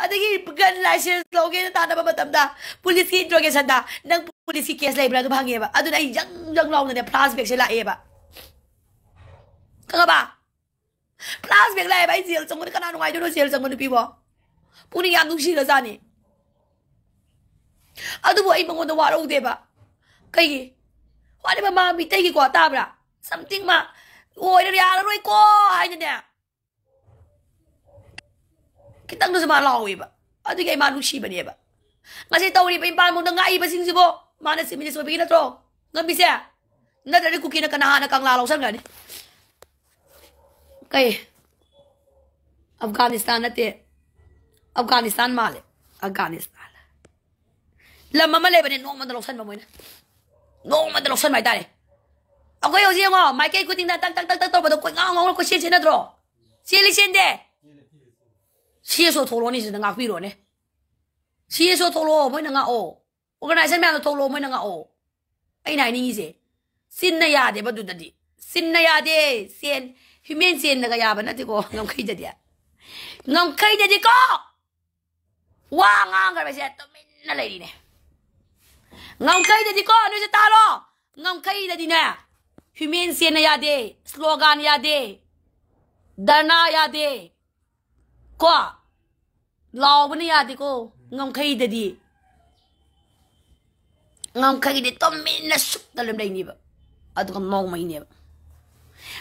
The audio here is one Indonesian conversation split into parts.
Adagi pegan license law ke na tanda ba tamda polis nang polis ki case lebra do bangye ba adu nai jang jang law na de plus bek sela e ba kaga ba plus bek lai ba jil jong ni kana no ai do jil jong ni piwa puni yang dung si la za ni adu bo ai bang do waro de ba kai ye wa de ba ma bi kwa ta something ma oi de ya roi ko ai ni kita doon sa mga lawi ba? Adi kay ni shiba niya ba? Nasi tau ni pimpal mo nga iba sih sibo. Mana si minis mabigin na to. Nga bisya. Na dari kuki nak kanahan kang lalaw san gani. Kay Afghanistan nanti Afghanistan male. Afghanistan. Lama male ba ni nong mandalok san ba mo na. Nong mandalok san mai tare. Ako yo siya ngo, mai kay kuting na tang tang tang tang to ba do ko ngao ngao ko sin sin na tro. Sili sin de. 厕说陀螺你是能阿会罗呢？厕说陀螺没能阿哦，我跟他说，咩是陀螺没能阿哦？哎，哪的意思？新农呀的不就的的？新农呀的先去面前那个呀不那帝国，我可以的的，我可以的的哥，哇，啊，们开的的哥，我们你去打咯，那个的呢。我可以的的哥，我们开的我可以的的哥，我们开的的哥，我们开的的哥，我们 a 的的的的 a n 们开的 ꯀꯣ ꯂꯥꯎꯕꯅ ꯌꯥꯗꯦꯀꯣ ꯉꯝꯈꯩꯗꯗꯤ ꯉꯝꯈꯩꯗꯤ ꯇꯨꯃꯤꯟꯅ ꯁꯨꯞꯅ ꯂꯣꯏ ꯂꯩꯅꯤꯕ ꯑꯗꯨꯒ ꯅꯣꯡꯃꯩꯅꯦꯕ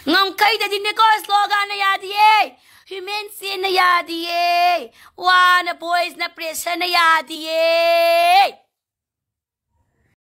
ꯉꯝꯈꯩꯗꯗꯤꯅꯦꯀꯣ ꯁ꯭ꯂꯣꯒꯥꯟꯅ ꯌꯥꯗꯤꯌꯦ ꯍ꯭ꯌꯨꯃꯦꯟ ꯆꯦꯟꯅ ꯌꯥꯗꯤꯌꯦ ꯋꯥꯅ ꯚꯣꯏꯁꯅ ꯄ꯭ꯔꯦꯁꯔꯅ ꯌꯥꯗꯤꯌꯦ